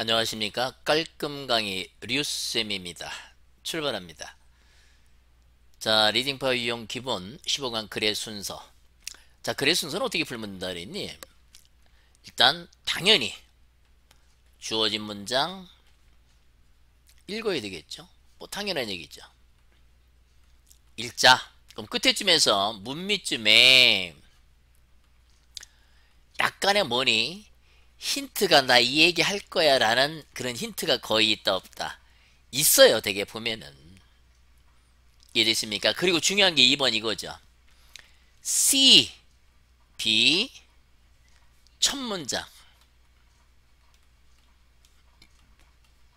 안녕하십니까 깔끔 강의 류쌤입니다 출발합니다 자 리딩 파워 이용 기본 15강 글의 순서 자 글의 순서는 어떻게 풀는다 그랬니 일단 당연히 주어진 문장 읽어야 되겠죠 뭐 당연한 얘기죠 읽자 그럼 끝에쯤에서 문밑쯤에 약간의 뭐니 힌트가 나 이 얘기 할 거야 라는 그런 힌트가 거의 있다 없다. 있어요. 되게 보면은. 이해되십니까? 그리고 중요한 게 2번 이거죠. C, B, 첫 문장.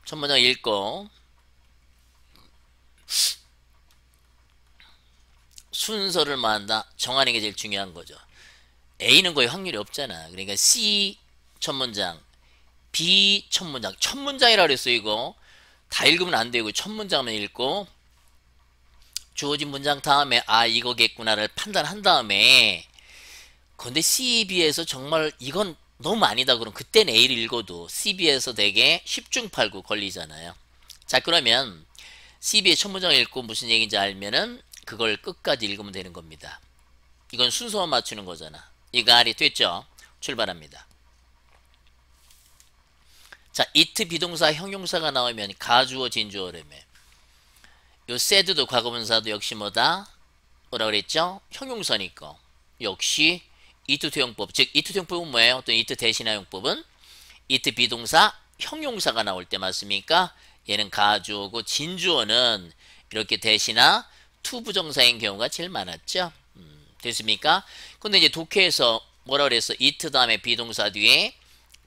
첫 문장 읽고 순서를 만다 정하는 게 제일 중요한 거죠. A는 거의 확률이 없잖아. 그러니까 C, 첫 문장, B 첫 문장. 첫 문장이라 그랬어요, 이거. 다 읽으면 안 되고 첫 문장만 읽고 주어진 문장 다음에 아 이거겠구나를 판단한 다음에 근데 C에 비해서 정말 이건 너무 아니다 그럼 그때 A를 읽어도 C비에서 되게 10중 8구 걸리잖아요. 자 그러면 c b 의첫 문장 읽고 무슨 얘기인지 알면은 그걸 끝까지 읽으면 되는 겁니다. 이건 순서만 맞추는 거잖아. 이거 알이 됐죠? 출발합니다. 자, it 비동사 형용사가 나오면 가주어 진주어 레메. 요 said도 과거분사도 역시 뭐다? 뭐라 그랬죠? 형용사니까. 역시 it 투용법. 즉 it 투용법은 뭐예요? 어떤 it 대신하 용법은 it 비동사 형용사가 나올 때 맞습니까? 얘는 가주어고 진주어는 이렇게 대신하 투부정사인 경우가 제일 많았죠. 음, 됐습니까? 근데 이제 독해에서 뭐라 그랬어? it 다음에 비동사 뒤에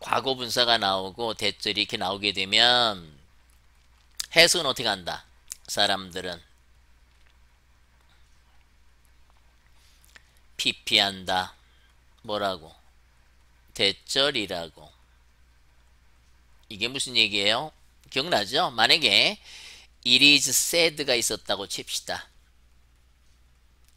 과거 분사가 나오고 대절이 이렇게 나오게 되면 해석은 어떻게 한다? 사람들은 피피한다. 뭐라고? 대절이라고. 이게 무슨 얘기예요? 기억나죠? 만약에 it is said가 있었다고 칩시다.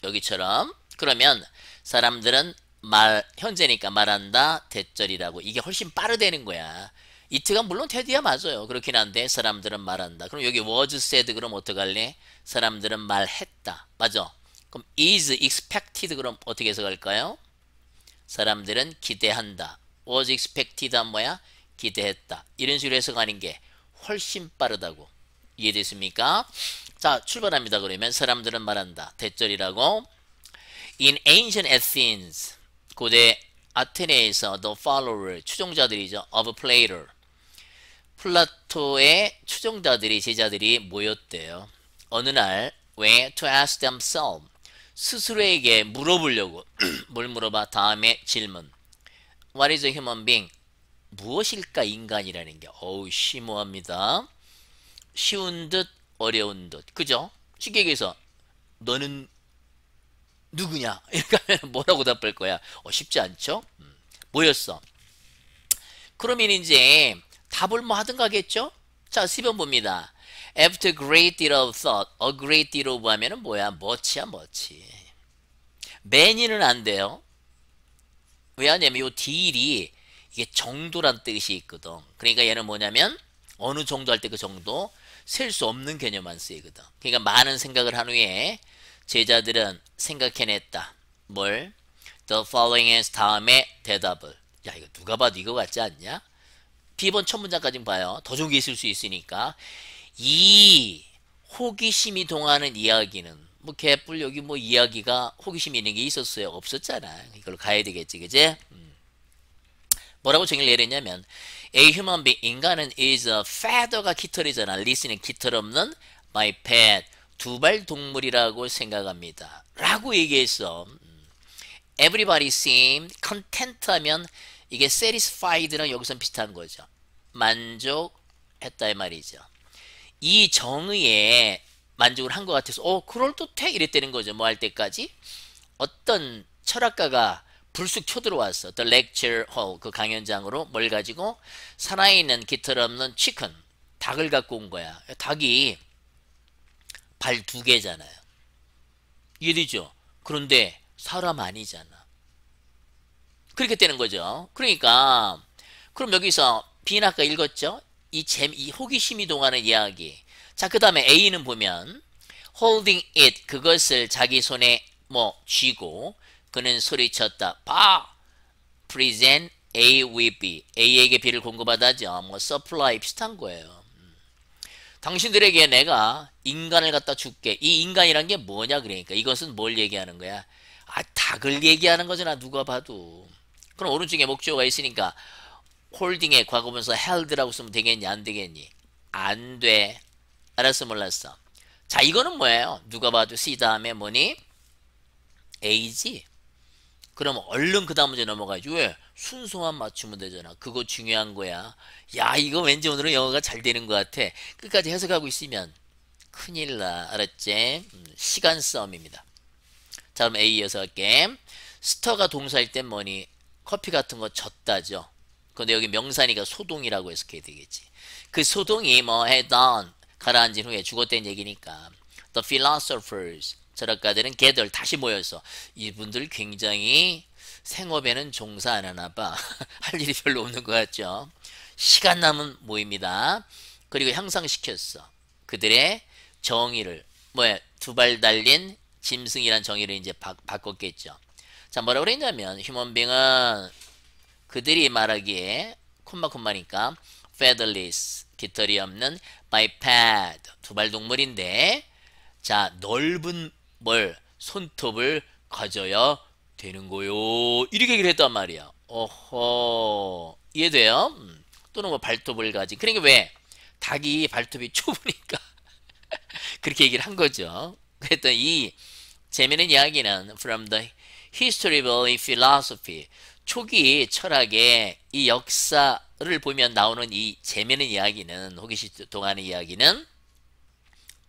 여기처럼 그러면 사람들은 말 현재니까 말한다 대절이라고 이게 훨씬 빠르다는 거야. 이트가 물론 테디야 맞아요. 그렇긴 한데 사람들은 말한다. 그럼 여기 was said 그럼 어떡할래? 사람들은 말했다. 맞아. 그럼 is expected 그럼 어떻게 해석할까요? 사람들은 기대한다. was expected 한 뭐야? 기대했다. 이런 식으로 해석하는 게 훨씬 빠르다고. 이해됐습니까? 자, 출발합니다. 그러면 사람들은 말한다. 대절이라고 In ancient Athens 고대 아테네에서 the follower 추종자들이죠. of Plato. 플라토의 추종자들이 제자들이 모였대요. 어느 날왜 to ask themselves 스스로에게 물어보려고 뭘 물어봐 다음에 질문 What is a human being? 무엇일까 인간이라는 게 어우 심오합니다. 쉬운 듯 어려운 듯 그죠? 쉽게 얘기해서 너는 누구냐? 이렇게 하면 뭐라고 답할 거야? 어, 쉽지 않죠? 뭐였어? 음, 그러면 이제 답을 뭐 하든가 하겠죠? 자, 10번 봅니다. After great deal of thought, a great deal of 하면은 뭐야? 멋지야, 멋지. many는 안 돼요. 왜냐면 이 deal이 이게 정도란 뜻이 있거든. 그러니까 얘는 뭐냐면 어느 정도 할 때 그 정도 셀 수 없는 개념만 쓰이거든. 그러니까 많은 생각을 한 후에 제자들은 생각해냈다. 뭘? The following is 다음에 대답을. 야 이거 누가 봐도 이거 같지 않냐? B번 첫 문장까지 봐요. 더 좋은 게 있을 수 있으니까. 이 호기심이 동하는 이야기는 뭐 개뿔 여기 뭐 이야기가 호기심 있는 게 있었어요. 없었잖아. 이걸 가야 되겠지. 그제? 음. 뭐라고 정의를 내렸냐면 A human being, 인간은 is a feather가 깃털이잖아. listening 깃털 없는 my pet. 두발 동물이라고 생각합니다. 라고 얘기했어. 음, everybody seemed content 하면 이게 satisfied랑 여기서 비슷한 거죠. 만족했다 이 말이죠. 이 정의에 만족을 한 것 같아서 어 그럴듯해 이랬다는 거죠. 뭐 할 때까지 어떤 철학가가 불쑥 쳐들어왔어. The lecture hall 그 강연장으로 뭘 가지고 살아있는 깃털 없는 치킨 닭을 갖고 온 거야. 닭이 발두 개잖아요. 이해되죠? 그런데 사람 아니잖아. 그렇게 되는 거죠. 그러니까 그럼 여기서 B는 아까 읽었죠? 이재이 호기심이 동하는 이야기. 자, 그 다음에 A는 보면 holding it, 그것을 자기 손에 뭐 쥐고 그는 소리쳤다. 봐! present A with B. A에게 B를 공급하다죠. 뭐 supply 비슷한 거예요. 당신들에게 내가 인간을 갖다 줄게. 이 인간이란 게 뭐냐 그러니까 이것은 뭘 얘기하는 거야? 아 닭을 얘기하는 거잖아 누가 봐도. 그럼 오른쪽에 목적어가 있으니까 홀딩의 과거분사 held라고 쓰면 되겠니 안 되겠니? 안 돼. 알았어 몰랐어. 자 이거는 뭐예요? 누가 봐도 C 다음에 뭐니? A지. 그럼 얼른 그 다음 문제 넘어가야지 왜? 순서만 맞추면 되잖아 그거 중요한 거야 야 이거 왠지 오늘은 영어가 잘 되는 것 같아 끝까지 해석하고 있으면 큰일 나 알았지? 음, 시간 싸움입니다 자 그럼 A 이어서 할게 스터가 동사일 땐 뭐니? 커피 같은 거 졌다죠 근데 여기 명사니까 소동이라고 해석해야 되겠지 그 소동이 뭐 해던 가라앉은 후에 죽었다는 얘기니까 The philosophers 철학가들은 걔들 다시 모여서 이분들 굉장히 생업에는 종사 안 하나 봐. 할 일이 별로 없는 것 같죠. 시간 남은 모입니다. 그리고 향상시켰어. 그들의 정의를 뭐야 두 발 달린 짐승이란 정의를 이제 바, 바꿨겠죠. 자 뭐라고 그랬냐면 휴먼빙은 그들이 말하기에 콤마콤마니까 featherless 깃털이 없는 biped 두발 동물인데 자 넓은 뭘 손톱을 가져야 되는 거요. 이렇게 얘기를 했단 말이야. 어허 이해돼요? 음, 또는 뭐 발톱을 가지. 그러니까 왜 닭이 발톱이 좁으니까 그렇게 얘기를 한 거죠. 그랬더니 이 재미있는 이야기는 from the h i s t o r i c a philosophy 초기 철학의 이 역사를 보면 나오는 이 재미있는 이야기는 호기심 동안의 이야기는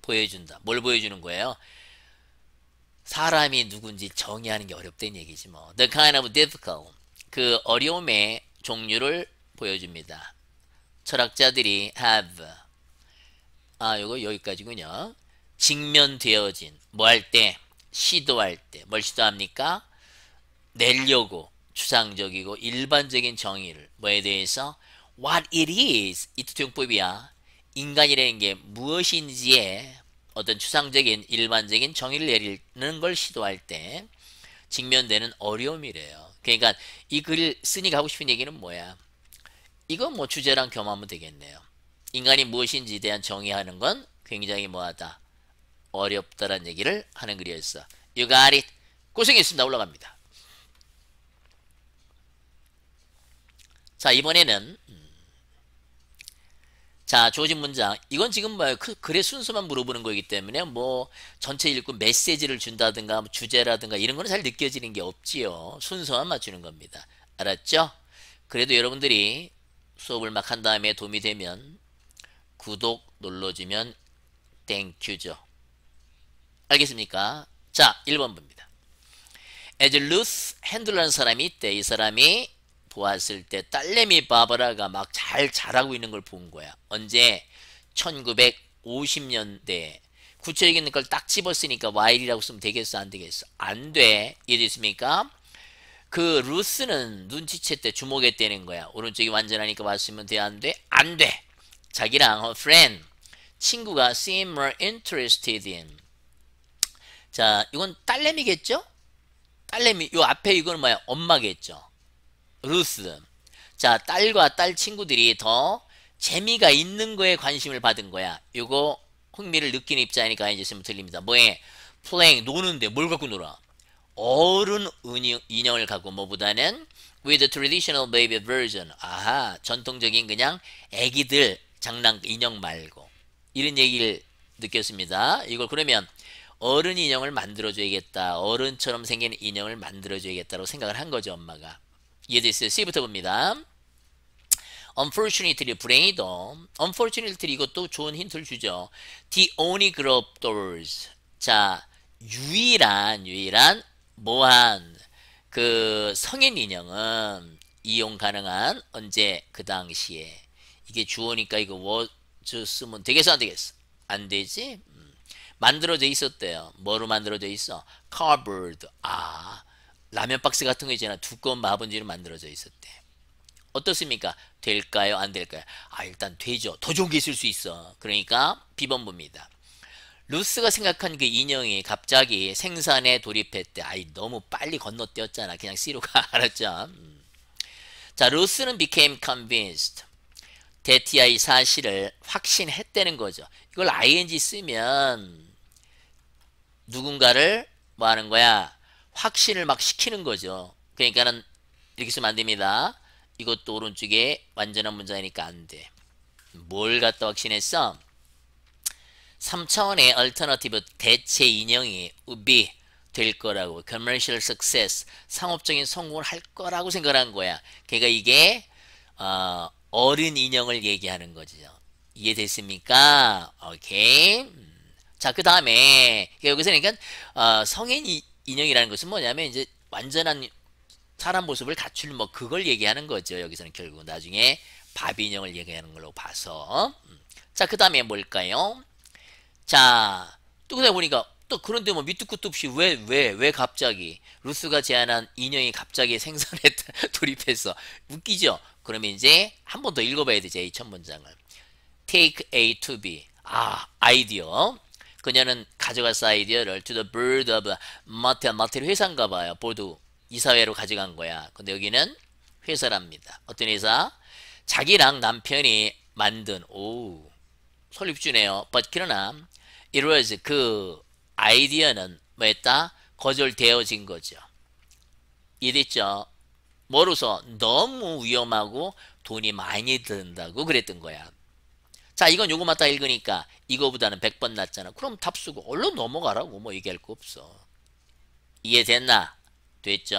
보여준다. 뭘 보여주는 거예요? 사람이 누군지 정의하는 게 어렵다는 얘기지 뭐. The kind of difficult. 그 어려움의 종류를 보여줍니다. 철학자들이 have 아 요거 여기까지군요. 직면되어진 뭐 할 때 시도할 때 뭘 시도합니까? 내려고 추상적이고 일반적인 정의를 뭐에 대해서 what it is 이 투통법이야 인간이라는 게 무엇인지에 어떤 추상적인 일반적인 정의를 내리는 걸 시도할 때 직면되는 어려움이래요. 그러니까 이 글을 쓰니까 하고 싶은 얘기는 뭐야? 이건 뭐 주제랑 겸하면 되겠네요. 인간이 무엇인지에 대한 정의하는 건 굉장히 뭐하다. 어렵다라는 얘기를 하는 글이었어. You got it. 고생했습니다. 올라갑니다. 자 이번에는 음, 자, 조진 문장. 이건 지금 뭐예그 글의 순서만 물어보는 거기 이 때문에 뭐 전체 읽고 메시지를 준다든가 뭐 주제라든가 이런 거는 잘 느껴지는 게 없지요. 순서만 맞추는 겁니다. 알았죠? 그래도 여러분들이 수업을 막 한 다음에 도움이 되면 구독 눌러주면 땡큐죠. 알겠습니까? 자, 1번 봅니다. 에즐루스 핸들러라는 사람이 있대. 이 사람이 보았을 때 딸내미 바바라가 막 잘 자라고 있는 걸 본 거야. 언제? 1 9 5 0년대 구체적인 걸 딱 집었으니까 와일이라고 쓰면 되겠어 안 되겠어? 안 돼. 이해됐습니까? 그 루스는 눈치채때주목에떼는 거야. 오른쪽이 완전하니까 왔으면 돼? 안 돼? 안 돼. 자기랑 h e friend 친구가 seem more interested in 자 이건 딸내미겠죠? 딸내미 요 앞에 이건 뭐야? 엄마겠죠? 루스 자 딸과 딸 친구들이 더 재미가 있는 거에 관심을 받은 거야 이거 흥미를 느끼는 입장이니까 이제 지금 들립니다 뭐해 플레잉 노는데 뭘 갖고 놀아 어른 인형, 을 갖고 뭐보다는 with t traditional baby version 아하 전통적인 그냥 애기들 장난 인형 말고 이런 얘기를 느꼈습니다 이걸 그러면 어른 인형을 만들어줘야겠다 어른처럼 생긴 인형을 만들어줘야겠다고 생각을 한 거죠 엄마가 이해됐어요? C부터 봅니다. Unfortunately, 브레이덤. Unfortunately, 이것도 좋은 힌트를 주죠. The only group doors. 자, 유일한, 유일한, 뭐한, 그 성인 인형은 이용 가능한 언제 그 당시에. 이게 주어니까 이거 was 쓰면 되겠어, 안 되겠어? 안 되지? 음. 만들어져 있었대요. 뭐로 만들어져 있어? covered. 아, 라면 박스 같은 거 있잖아. 두꺼운 마번지로 만들어져 있었대. 어떻습니까? 될까요? 안 될까요? 아 일단 되죠. 더 좋은 게 있을 수 있어. 그러니까 비번부입니다. 루스가 생각한 그 인형이 갑자기 생산에 돌입했대. 아이 너무 빨리 건너뛰었잖아. 그냥 C로 가. 알았죠? 음. 자 루스는 became convinced. 데티아이 사실을 확신했다는 거죠. 이걸 ing 쓰면 누군가를 뭐 하는 거야? 확신을 막 시키는 거죠. 그러니까는 이렇게 쓰면 안 됩니다. 이것도 오른쪽에 완전한 문장이니까 안 돼. 뭘 갖다 확신했어? 3차원의 alternative 대체 인형이 우비 될 거라고 commercial success 상업적인 성공을 할 거라고 생각한 거야. 그러 이게 어, 어른 인형을 얘기하는 거죠. 이해됐습니까? 오케이. 음. 자, 그 다음에 그러니까 여기서 그러니까 어, 성인 인형이라는 것은 뭐냐면 이제 완전한 사람 모습을 갖출 뭐 그걸 얘기하는 거죠. 여기서는 결국 나중에 바비 인형을 얘기하는 걸로 봐서 음. 자그 다음에 뭘까요? 자 또 그다음 보니까 또 그런데 뭐 밑도 끝도 없이 왜 왜 왜 갑자기 루스가 제안한 인형이 갑자기 생산에 돌입해서 웃기죠? 그러면 이제 한 번 더 읽어봐야 되죠. 이첫 문장을 take A to B 아 아이디어 그녀는 가져갔어 아이디어를 to the board of 마트 마트 회사인가 봐요. 보드 이사회로 가져간 거야. 근데 여기는 회사랍니다. 어떤 회사? 자기랑 남편이 만든 오 설립주네요. But 그러나 it was 그 아이디어는 뭐였다? 거절되어진 거죠. 이랬죠. 뭐로서 너무 위험하고 돈이 많이 든다고 그랬던 거야. 자 이건 요거 맞다 읽으니까 이거보다는 100번 낫잖아. 그럼 답 쓰고 얼른 넘어가라고 뭐 얘기할 거 없어. 이해됐나? 됐죠?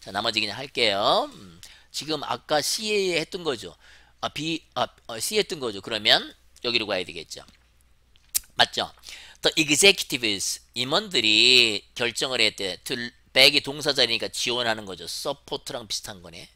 자 나머지 그냥 할게요. 음, 지금 아까 CA 했던 거죠. 아, B, 아, 어, C 했던 거죠. 그러면 여기로 가야 되겠죠. 맞죠? The executives, 임원들이 결정을 했대. to 백이 동사자니까 지원하는 거죠. 서포트랑 비슷한 거네.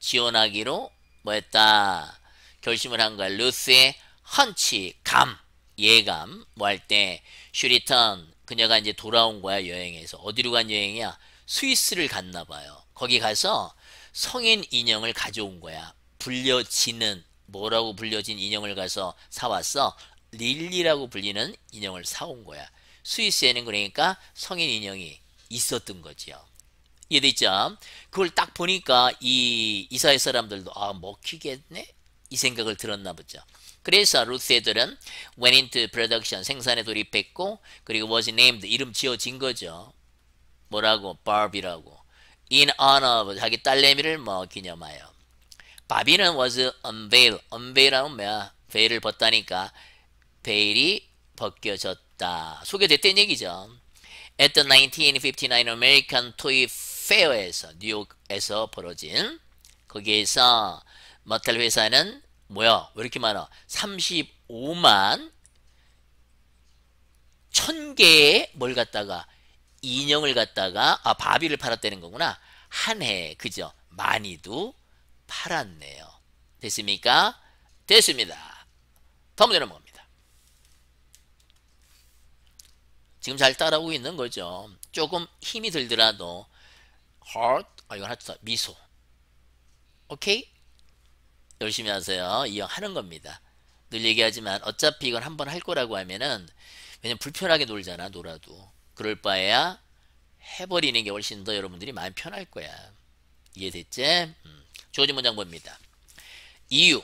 지원하기로 뭐 했다. 결심을 한 거야. 루스의 헌치, 감, 예감 뭐 할 때 슈리턴 그녀가 이제 돌아온 거야 여행에서 어디로 간 여행이야? 스위스를 갔나 봐요. 거기 가서 성인 인형을 가져온 거야. 불려지는 뭐라고 불려진 인형을 가서 사왔어. 릴리라고 불리는 인형을 사온 거야. 스위스에는 그러니까 성인 인형이 있었던 거지요. 이해됐죠? 그걸 딱 보니까 이이사의 사람들도 아 먹히겠네? 이 생각을 들었나 보죠. 그래서 루스애들은 went into production 생산에 돌입했고 그리고 was named 이름 지어진 거죠. 뭐라고? Barb이라고. in honor of 자기 딸내미를 뭐 기념하여. 바비는 was unveil. unveil하면 뭐야? 베일을 벗다니까 베일이 벗겨졌다. 소개됐다는 얘기죠. At the 1959 American Toy Fair에서 뉴욕에서 벌어진 거기에서 모텔 회사는 뭐야? 왜 이렇게 많아? 35만 1000개의 뭘 갖다가 인형을 갖다가 아 바비를 팔았다는 거구나. 한 해 그죠? 많이도 팔았네요. 됐습니까? 됐습니다. 다음 문제 넘어갑니다. 지금 잘 따라오고 있는 거죠. 조금 힘이 들더라도 heart 아 이건 하트 미소 오케이? 열심히 하세요. 이왕하는 겁니다. 늘 얘기하지만 어차피 이건 한번 할 거라고 하면은 왜냐 불편하게 놀잖아 놀아도 그럴 바에야 해버리는 게 훨씬 더 여러분들이 마음 편할 거야. 이해됐지? 음. 주어 문장 봅니다. 이유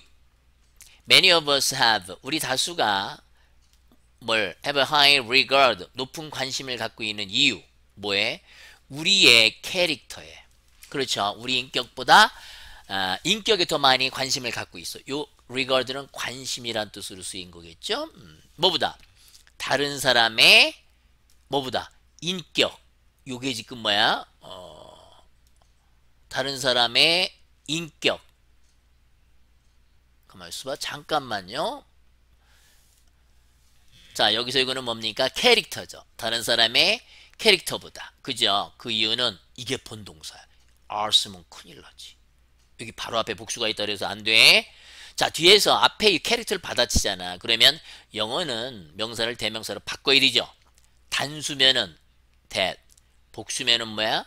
Many of us have 우리 다수가 뭘 have a high regard 높은 관심을 갖고 있는 이유 뭐에? 우리의 캐릭터에 그렇죠. 우리 인격보다 아, 인격에 더 많이 관심을 갖고 있어. 요 regard는 관심이란 뜻으로 쓰인 거겠죠. 음, 뭐보다 다른 사람의 뭐보다 인격. 요게 지금 뭐야? 어, 다른 사람의 인격. 가만 있어봐. 잠깐만요. 자 여기서 이거는 뭡니까? 캐릭터죠. 다른 사람의 캐릭터보다. 그죠? 그 이유는 이게 본동사야. r 쓰면 큰일 나지. 여기 바로 앞에 복수가 있다 그래서 안 돼. 자 뒤에서 앞에 이 캐릭터를 받아치잖아. 그러면 영어는 명사를 대명사로 바꿔야 되죠. 단수면은 that, 복수면은 뭐야?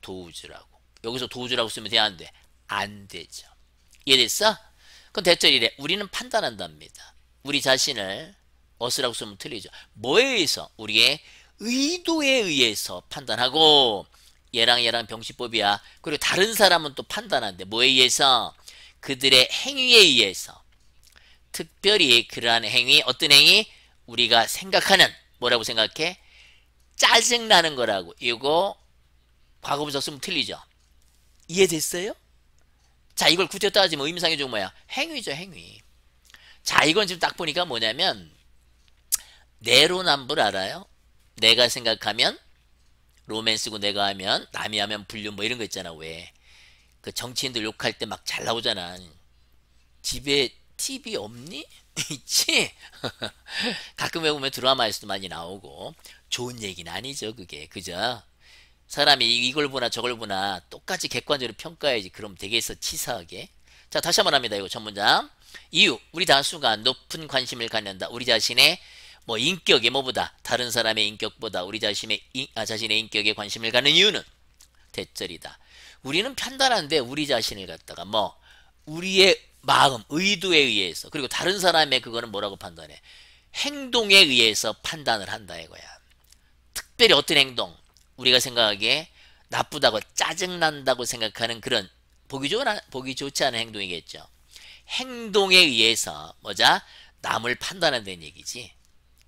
도우즈라고. 여기서 도우즈라고 쓰면 돼? 안 돼? 안 되죠. 이해됐어? 그럼 대절 이래. 우리는 판단한답니다. 우리 자신을 어스라고 쓰면 틀리죠. 뭐에 의해서? 우리의 의도에 의해서 판단하고 얘랑 얘랑 병시법이야. 그리고 다른 사람은 또 판단한대. 뭐에 의해서? 그들의 행위에 의해서. 특별히 그러한 행위, 어떤 행위? 우리가 생각하는, 뭐라고 생각해? 짜증나는 거라고. 이거 과거분석 쓰면 틀리죠. 이해됐어요? 자, 이걸 구체로 따지면 의미상의 좀 뭐야? 행위죠, 행위. 자, 이건 지금 딱 보니까 뭐냐면 내로남불 알아요? 내가 생각하면 로맨스고 내가 하면 남이 하면 불륜 뭐 이런 거 있잖아 왜 그 정치인들 욕할 때 막 잘 나오잖아 집에 TV 없니? 있지? 가끔 외우면 드라마에서도 많이 나오고 좋은 얘기는 아니죠 그게 그죠? 사람이 이걸 보나 저걸 보나 똑같이 객관적으로 평가해야지 그럼 되겠어 치사하게 자 다시 한번 합니다 이거 전 문장 이유 우리 다수가 높은 관심을 갖는다 우리 자신의 뭐인격이 뭐보다 다른 사람의 인격보다 우리 자신의 인, 아, 자신의 인격에 관심을 가는 이유는 대절이다. 우리는 판단하는데 우리 자신을 갖다가 뭐 우리의 마음, 의도에 의해서 그리고 다른 사람의 그거는 뭐라고 판단해? 행동에 의해서 판단을 한다 이거야. 특별히 어떤 행동, 우리가 생각하기에 나쁘다고 짜증난다고 생각하는 그런 보기 좋은 보기 좋지 않은 행동이겠죠. 행동에 의해서 뭐자 남을 판단한다는 얘기지.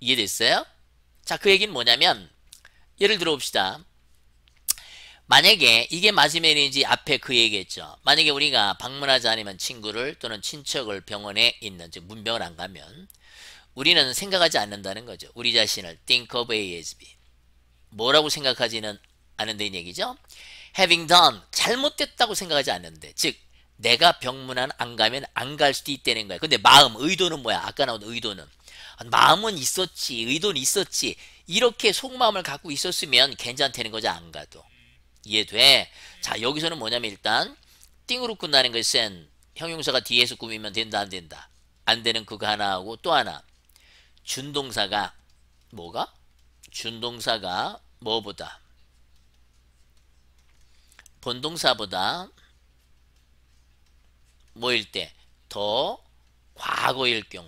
이해됐어요? 자, 그 얘기는 뭐냐면 예를 들어 봅시다. 만약에 이게 마지막인지 앞에 그 얘기했죠. 만약에 우리가 방문하지 않으면 친구를 또는 친척을 병원에 있는 즉 문병을 안 가면 우리는 생각하지 않는다는 거죠. 우리 자신을 think of A s B. 뭐라고 생각하지는 않는다는 얘기죠. having done 잘못됐다고 생각하지 않는데 즉 내가 병문안 안 가면 안 갈 수도 있다는 거야. 근데 마음 의도는 뭐야? 아까 나온 의도는 마음은 있었지 의도는 있었지 이렇게 속마음을 갖고 있었으면 괜찮다는 거지 안 가도 이해돼? 자 여기서는 뭐냐면 일단 띵으로 끝나는 것은 형용사가 뒤에서 꾸미면 된다 안 된다 안 되는 그거 하나 하고 또 하나 준동사가 뭐가? 준동사가 뭐보다 본동사보다 뭐일 때 더 과거일 경우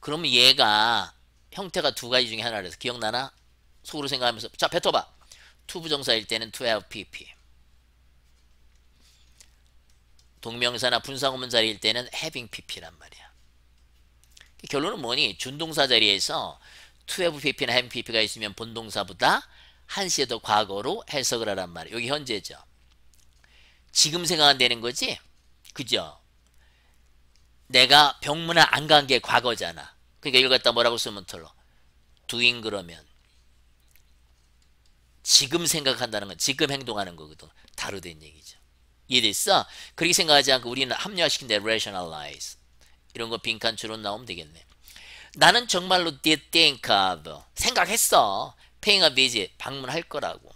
그러면 얘가 형태가 두 가지 중에 하나라서 기억나나? 속으로 생각하면서 자 뱉어봐. 투부정사일 때는 to have pp. 동명사나 분사구문 자리일 때는 having pp란 말이야. 결론은 뭐니? 준동사 자리에서 to have pp나 have pp가 있으면 본동사보다 한시에 더 과거로 해석을 하란 말이야. 여기 현재죠. 지금 생각하면 되는 거지? 그죠? 내가 병문안 안 간 게 과거잖아. 그러니까 이걸 갖다 뭐라고 쓰면 틀러. 두 o 그러면 지금 생각한다는 건 지금 행동하는 거거든. 다르된 얘기죠. 이해됐어? 그렇게 생각하지 않고 우리는 합리화시킨데 rationalize. 이런 거 빈칸 줄은 나오면 되겠네. 나는 정말로 did think of. 생각했어. paying a visit. 방문할 거라고.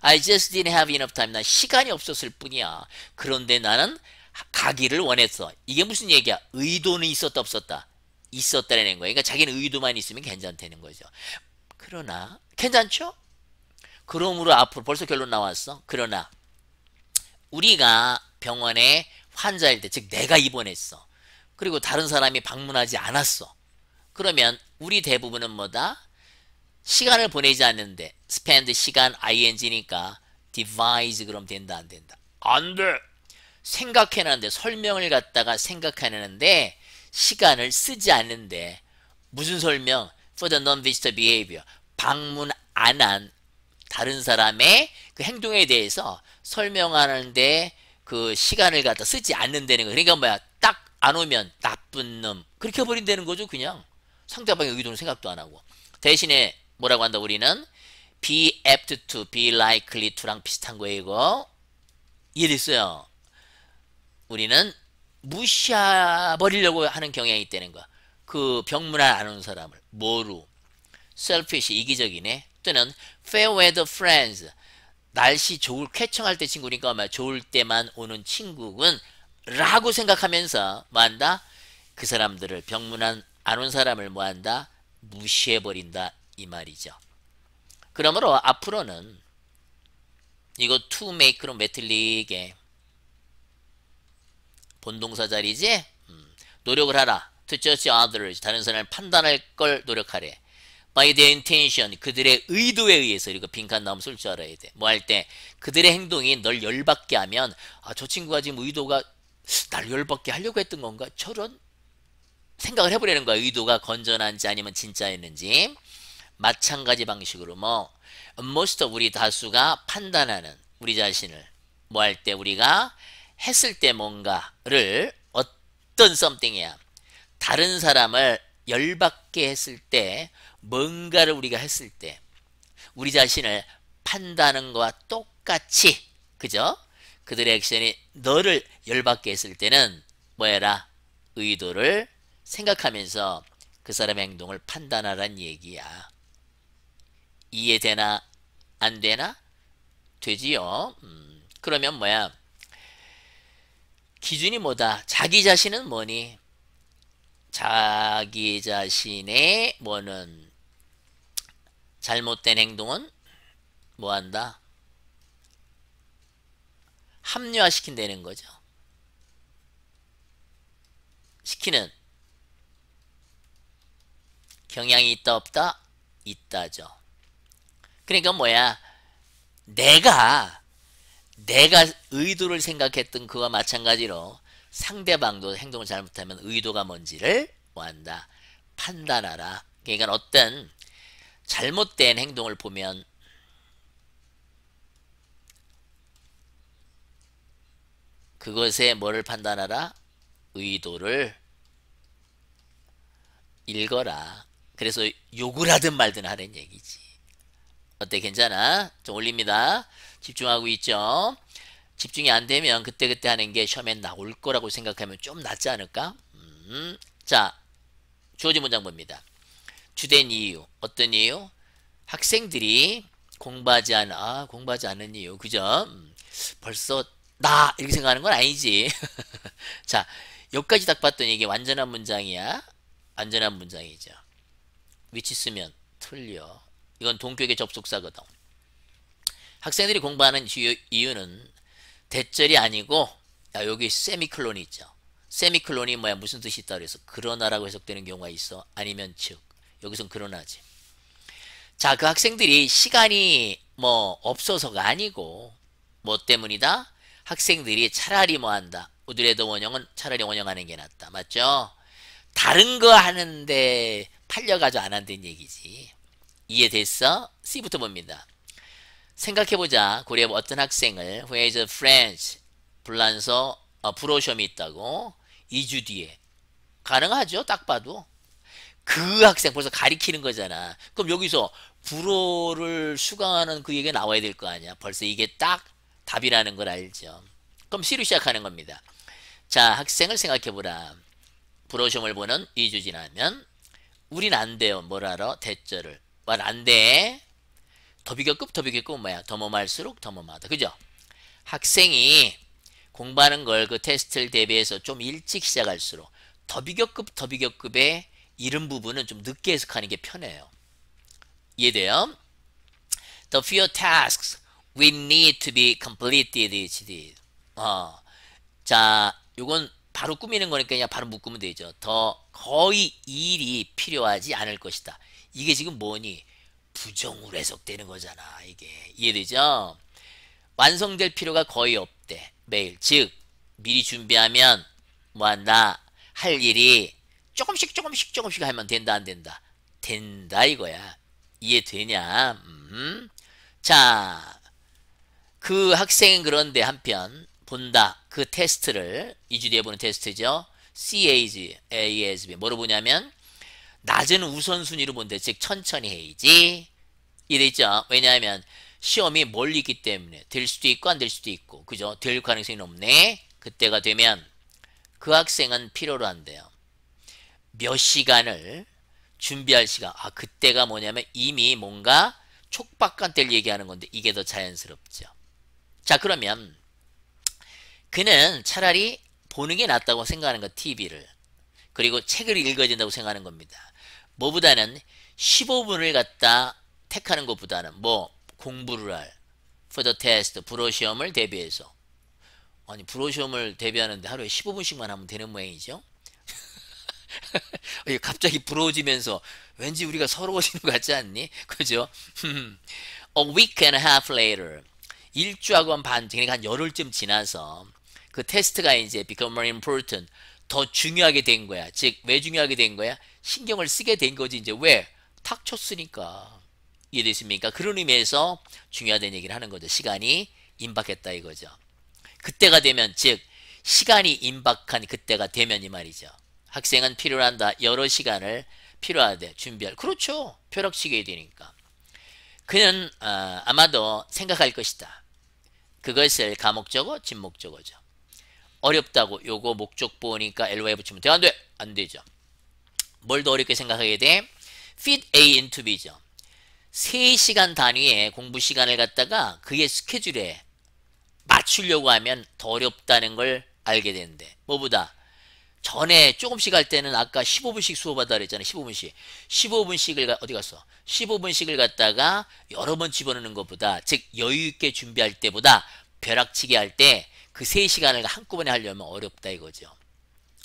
I just didn't have enough time. 난 시간이 없었을 뿐이야. 그런데 나는 가기를 원했어. 이게 무슨 얘기야? 의도는 있었다 없었다. 있었다라는 거예요. 그러니까 자기는 의도만 있으면 괜찮다는 거죠. 그러나 괜찮죠? 그러므로 앞으로 벌써 결론 나왔어. 그러나 우리가 병원에 환자일 때, 즉 내가 입원했어. 그리고 다른 사람이 방문하지 않았어. 그러면 우리 대부분은 뭐다? 시간을 보내지 않는데 spend 시간 ing니까 devise 그럼 된다 안 된다? 안 돼. 생각해내는데 설명을 갖다가 생각해내는데 시간을 쓰지 않는데 무슨 설명? For the non-visitor behavior. 방문 안 한 다른 사람의 그 행동에 대해서 설명하는데 그 시간을 갖다 쓰지 않는다는 거. 그러니까 뭐야? 딱 안 오면 나쁜 놈. 그렇게 버린다는 거죠, 그냥. 상대방의 의도는 생각도 안 하고. 대신에 뭐라고 한다 우리는 be apt to, be likely to랑 비슷한 거예요, 이거. 이해됐어요? 우리는 무시해버리려고 하는 경향이 있다는 거야. 그 병문안 아는 사람을 뭐로? selfish, 이기적이네. 또는 fair weather friends, 날씨 좋을 쾌청할 때 친구니까 아 좋을 때만 오는 친구군 라고 생각하면서 뭐한다? 그 사람들을 병문안 안 온 사람을 뭐한다? 무시해버린다 이 말이죠. 그러므로 앞으로는 이거 to make로 매틀리게 본동사 자리지? 음. 노력을 하라. To judge others. 다른 사람을 판단할 걸 노력하래. By their intention. 그들의 의도에 의해서. 이거 빈칸 나오면 쓸줄 알아야 돼. 뭐 할 때 그들의 행동이 널 열받게 하면 아, 저 친구가 지금 의도가 날 열받게 하려고 했던 건가? 저런 생각을 해보려는 거야. 의도가 건전한지 아니면 진짜였는지. 마찬가지 방식으로 뭐 most 우리 다수가 판단하는 우리 자신을 뭐 할 때 우리가 했을 때 뭔가를 어떤 something이야. 다른 사람을 열받게 했을 때 뭔가를 우리가 했을 때 우리 자신을 판다는 거와 똑같이 그죠? 그들의 액션이 너를 열받게 했을 때는 뭐해라? 의도를 생각하면서 그 사람의 행동을 판단하란 얘기야. 이해되나 안 되나? 되지요. 음, 그러면 뭐야? 기준이 뭐다? 자기 자신은 뭐니? 자기 자신의 뭐는 잘못된 행동은 뭐한다? 합리화시킨다는 거죠. 시키는 경향이 있다 없다? 있다죠. 그러니까 뭐야? 내가 내가 의도를 생각했던 그와 마찬가지로 상대방도 행동을 잘못하면 의도가 뭔지를 뭐한다 판단하라 그러니까 어떤 잘못된 행동을 보면 그것에 뭐를 판단하라 의도를 읽어라 그래서 욕을 하든 말든 하는 얘기지 어때 괜찮아? 좀 올립니다 집중하고 있죠. 집중이 안 되면 그때그때 하는 게 시험에 나올 거라고 생각하면 좀 낫지 않을까? 음. 자, 주어진 문장 봅니다. 주된 이유, 어떤 이유? 학생들이 공부하지 않은, 아, 공부하지 않은 이유, 그죠? 음, 벌써 나 이렇게 생각하는 건 아니지. 자, 여기까지 딱 봤더니 이게 완전한 문장이야. 완전한 문장이죠. 위치 쓰면 틀려. 이건 동격의 접속사거든. 학생들이 공부하는 이유는 대절이 아니고 야, 여기 세미클론이 있죠. 세미클론이 뭐야 무슨 뜻이 있다 그래서 그러나라고 해석되는 경우가 있어. 아니면 즉 여기선 그러나지. 자그 학생들이 시간이 뭐 없어서가 아니고 뭐 때문이다? 학생들이 차라리 뭐 한다. 우드레더 원형은 차라리 원형하는 게 낫다. 맞죠? 다른 거 하는데 팔려가지고 안 한다는 얘기지. 이해됐어? C부터 봅니다. 생각해보자. 고리 어떤 학생을 where's f r e n c 불란서 어, 불오시험 있다고 2주 뒤에 가능하죠. 딱 봐도 그 학생 벌써 가리키는 거잖아. 그럼 여기서 불호를 수강하는 그 얘기가 나와야 될 거 아니야. 벌써 이게 딱 답이라는 걸 알죠. 그럼 시로 시작하는 겁니다. 자, 학생을 생각해보라. 브로셔험을 보는 2주 지나면 우린 안 돼요. 뭐라러? 대절을. 말안 돼. 더 비교급 더 비교급 뭐야 더머말수록 더머마다 그죠? 학생이 공부하는 걸 그 테스트를 대비해서 좀 일찍 시작할수록 더 비교급 더 비교급의 이름 부분은 좀 늦게 해석하는 게 편해요. 이해돼요? The few tasks we need to be completed each day. 어. 자, 요건 바로 꾸미는 거니까 그냥 바로 묶으면 되죠. 더 거의 일이 필요하지 않을 것이다. 이게 지금 뭐니? 부정으로 해석되는 거잖아. 이게 이해되죠? 완성될 필요가 거의 없대. 매일 즉 미리 준비하면 뭐한다 할 일이 조금씩 조금씩 조금씩 하면 된다 안 된다 된다 이거야 이해되냐 음. 자그 학생은 그런데 한편 본다 그 테스트를 2주 뒤에 보는 테스트죠 c a g a ASB 뭐로 보냐면 낮에는 우선순위로 본대. 즉 천천히 해야지. 이랬죠. 왜냐하면 시험이 멀리 기 때문에 될 수도 있고 안 될 수도 있고 그죠? 될 가능성이 높네. 그때가 되면 그 학생은 필요로 한대요. 몇 시간을 준비할 시간. 아 그때가 뭐냐면 이미 뭔가 촉박한 때를 얘기하는 건데 이게 더 자연스럽죠. 자 그러면 그는 차라리 보는 게 낫다고 생각하는 거 TV를 그리고 책을 읽어야 된다고 생각하는 겁니다. 뭐보다는 15분을 갖다 택하는 것보다는 뭐 공부를 할 for the test 불어 시험을 대비해서 아니 불어 시험을 대비하는데 하루에 15분씩만 하면 되는 모양이죠. 갑자기 부러워지면서 왠지 우리가 서러워지는 것 같지 않니? 그죠? A week and a half later. 일주하고 한 반, 그러니까 한 열흘쯤 지나서 그 테스트가 이제 become more important. 더 중요하게 된 거야. 즉, 왜 중요하게 된 거야? 신경을 쓰게 된 거지. 이제 왜? 탁 쳤으니까. 이해되십니까? 그런 의미에서 중요하다는 얘기를 하는 거죠. 시간이 임박했다 이거죠. 그때가 되면, 즉, 시간이 임박한 그때가 되면 이 말이죠. 학생은 필요한다. 로 여러 시간을 필요하대. 준비할. 그렇죠. 벼락치게 되니까. 그는 어, 아마도 생각할 것이다. 그것을 감옥적어, 진목적어죠. 어렵다고 요거 목적 보니까 LY 붙이면 돼? 안 돼? 안 되죠. 뭘 더 어렵게 생각하게 돼? fit A into B죠. 3시간 단위의 공부 시간을 갖다가 그의 스케줄에 맞추려고 하면 더 어렵다는 걸 알게 되는데 뭐보다 전에 조금씩 할 때는 아까 15분씩 수업하다 그랬잖아요. 15분씩. 15분씩을 가, 어디 갔어? 15분씩을 갖다가 여러 번 집어넣는 것보다 즉 여유 있게 준비할 때보다 벼락치기 할때 그 3시간을 한꺼번에 하려면 어렵다 이거죠.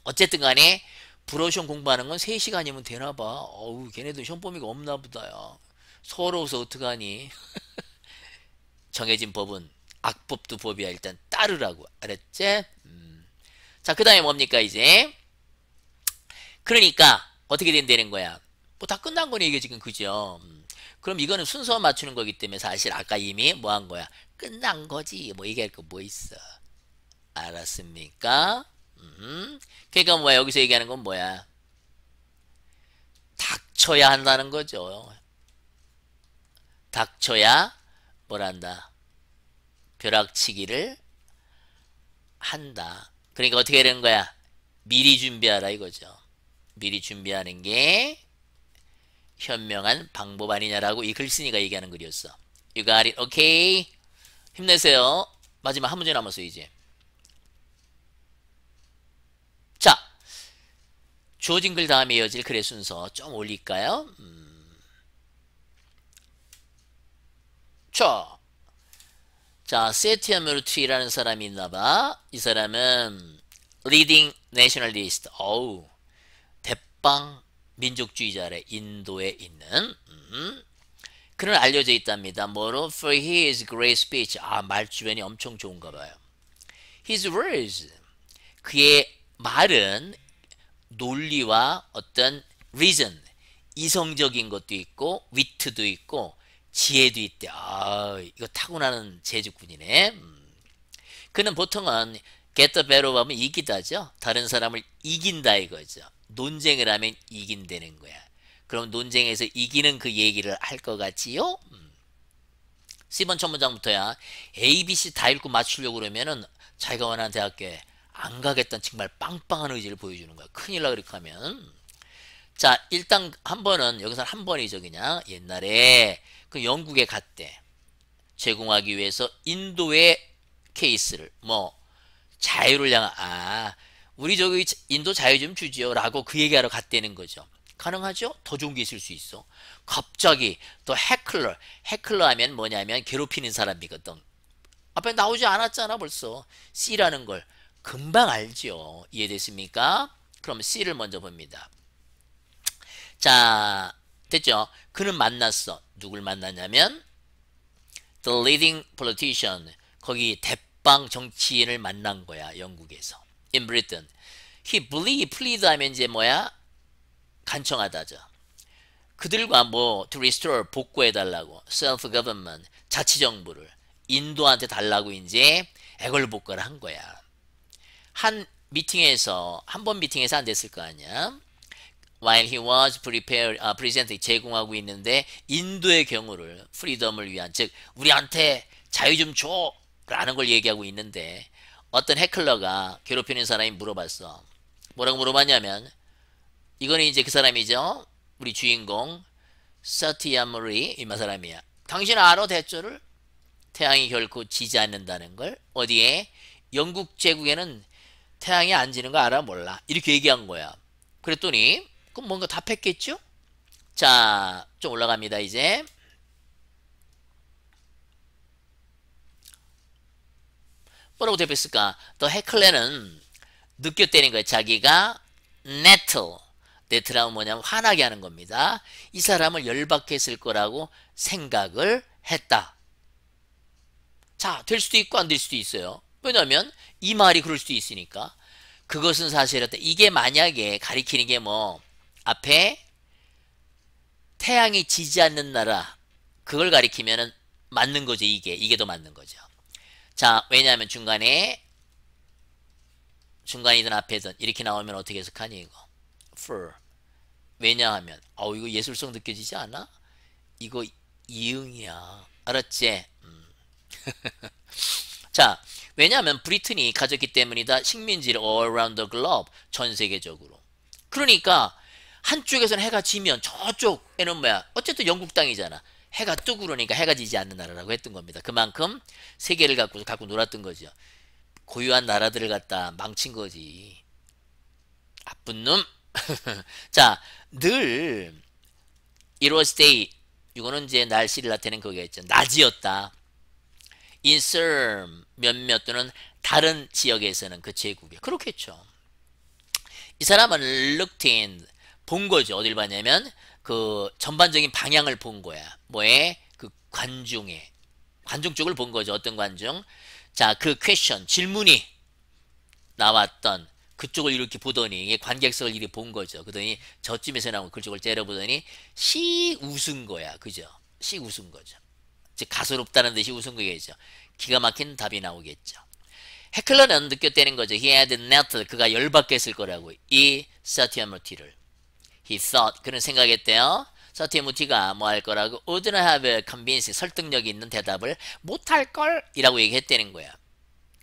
어쨌든 간에 브로션 공부하는 건 3시간이면 되나 봐. 어우 걔네들 시험범위가 없나 보다야. 서러워서 어떡하니. 정해진 법은 악법도 법이야. 일단 따르라고. 알았지? 음. 자, 그 다음에 뭡니까 이제? 그러니까 어떻게 된다는 거야? 뭐 다 끝난 거네 이게 지금 그죠? 음. 그럼 이거는 순서 맞추는 거기 때문에 사실 아까 이미 뭐 한 거야? 끝난 거지. 뭐 얘기할 거 뭐 있어. 알았습니까? 음. 그러니까 뭐야 여기서 얘기하는 건 뭐야? 닥쳐야 한다는 거죠. 닥쳐야 뭐란다? 벼락치기를 한다. 그러니까 어떻게 되는 거야? 미리 준비하라 이거죠. 미리 준비하는 게 현명한 방법 아니냐라고 이 글쓴이가 얘기하는 글이었어. You got it. Okay. 힘내세요. 마지막 한 문제 남았어 이제. 주어진 글 다음에 이어질 글의 순서 좀 올릴까요? 음. 쳐. 자, 세티아메르 트라는 사람이 있나봐. 이 사람은 리딩 내셔널리스트. 어우, 대빵 민족주의자래. 인도에 있는. 음. 그는 알려져 있답니다. 뭐로? For his great speech. 아, 말주변이 엄청 좋은가 봐요. His words. 그의 말은 논리와 어떤 reason 이성적인 것도 있고 위트도 있고 지혜도 있대. 아 이거 타고나는 재주꾼이네. 음. 그는 보통은 get the better 하면 이기다죠. 다른 사람을 이긴다 이거죠. 논쟁을 하면 이긴다는 거야. 그럼 논쟁에서 이기는 그 얘기를 할 것 같지요? 음. C번 첫 문장부터야. A, B, C 다 읽고 맞추려고 그러면은 자기가 원하는 대학교에 안 가겠다는 정말 빵빵한 의지를 보여주는 거야. 큰일 나 그렇게 하면. 자 일단 한 번은 여기서 한 번이죠 그냥 옛날에 그 영국에 갔대. 제공하기 위해서 인도의 케이스를 뭐 자유를 향한 아 우리 저기 인도 자유 좀 주지요 라고 그 얘기하러 갔대는 거죠. 가능하죠? 더 좋은 게 있을 수 있어. 갑자기 또 해클러 해클러 하면 뭐냐면 괴롭히는 사람이거든. 앞에 나오지 않았잖아 벌써 C라는 걸 금방 알죠. 이해됐습니까? 그럼 C를 먼저 봅니다. 자, 됐죠? 그는 만났어. 누굴 만났냐면 The leading politician. 거기 대빵 정치인을 만난 거야. 영국에서. In Britain. He believe, plead 하면 이제 뭐야? 간청하다죠. 그들과 뭐 to restore 복구해달라고 self-government 자치정부를 인도한테 달라고 이제 애걸복걸한 거야. 한 미팅에서 한 번 미팅에서 안 됐을 거 아니야. While he was prepare, 아, present 제공하고 있는데 인도의 경우를 프리덤을 위한 즉 우리한테 자유 좀 줘! 라는 걸 얘기하고 있는데 어떤 해클러가 괴롭히는 사람이 물어봤어. 뭐라고 물어봤냐면 이거는 이제 그 사람이죠. 우리 주인공 서티야무리 이마 사람이야. 당신 알아 대조를? 태양이 결코 지지 않는다는 걸 어디에? 영국 제국에는 태양이 안 지는 거 알아? 몰라. 이렇게 얘기한 거야. 그랬더니 그럼 뭔가 답했겠죠? 자, 좀 올라갑니다. 이제 뭐라고 대표했을까? 또 헤클레는 느꼈다는 거야 자기가 n e 네트라면 뭐냐면 화나게 하는 겁니다. 이 사람을 열받게 했을 거라고 생각을 했다. 자, 될 수도 있고 안 될 수도 있어요. 왜냐하면 이 말이 그럴 수도 있으니까 그것은 사실 어떤 이게 만약에 가리키는 게 뭐 앞에 태양이 지지 않는 나라 그걸 가리키면은 맞는 거죠 이게 이게 더 맞는 거죠 자 왜냐하면 중간에 중간이든 앞에든 이렇게 나오면 어떻게 해석하니 이거 for 왜냐하면 아우 이거 예술성 느껴지지 않아 이거 이응이야 알았지 음. 자 왜냐하면 브리튼이 가졌기 때문이다. 식민지를 all around the globe 전 세계적으로. 그러니까 한쪽에서는 해가 지면 저쪽에는 뭐야 어쨌든 영국 땅이잖아. 해가 뜨고 그러니까 해가 지지 않는 나라라고 했던 겁니다. 그만큼 세계를 갖고 갖고 놀았던 거죠. 고유한 나라들을 갖다 망친 거지. 나쁜 놈. 자, 늘 1월 스테이 이거는 이제 날씨를 나타내는 거겠죠. 낮이었다. 인썰 몇몇 또는 다른 지역에서는 그 제국에 그렇겠죠. 이 사람은 looked 본 거죠. 어딜 봤냐면 그 전반적인 방향을 본 거야. 뭐에 그 관중에 관중 쪽을 본 거죠. 어떤 관중? 자, 그 퀘션 질문이 나왔던 그쪽을 이렇게 보더니 관객석을 이렇게 본 거죠. 그더니 저쯤에서 나온 그쪽을 째려보더니 씩 웃은 거야. 그죠? 씩 웃은 거죠. 즉 가소롭다는 듯이 우승거겠죠 기가 막힌 답이 나오겠죠. 헤클러는 느꼈다는 거죠. He had not 그가 열받겠을 거라고 이 사티아무티를 He thought 그는 생각했대요. 사티아무티가 뭐 할 거라고 wouldn't have a convincing 설득력이 있는 대답을 못 할걸 이라고 얘기했다는 거야.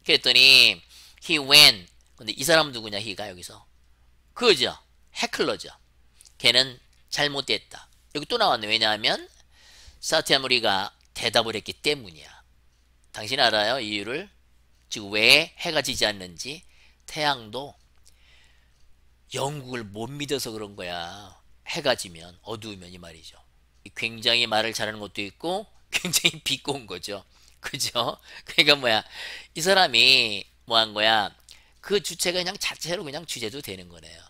그랬더니 he went 근데 이 사람 누구냐 he가 여기서 그죠 헤클러죠. 걔는 잘못됐다. 여기 또 나왔네. 왜냐하면 사티아무리가 대답을 했기 때문이야. 당신 알아요? 이유를? 지금 왜 해가 지지 않는지 태양도 영국을 못 믿어서 그런 거야. 해가 지면 어두우면 이 말이죠. 굉장히 말을 잘하는 것도 있고 굉장히 비꼬은 거죠. 그죠? 그러니까 뭐야 이 사람이 뭐 한 거야 그 주체가 그냥 자체로 그냥 주제도 되는 거네요.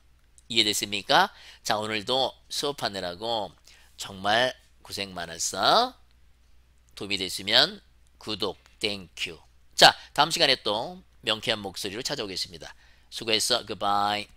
이해됐습니까? 자 오늘도 수업하느라고 정말 고생 많았어. 도움이 되시면 구독 땡큐 자 다음 시간에 또 명쾌한 목소리로 찾아오겠습니다 수고했어 g o o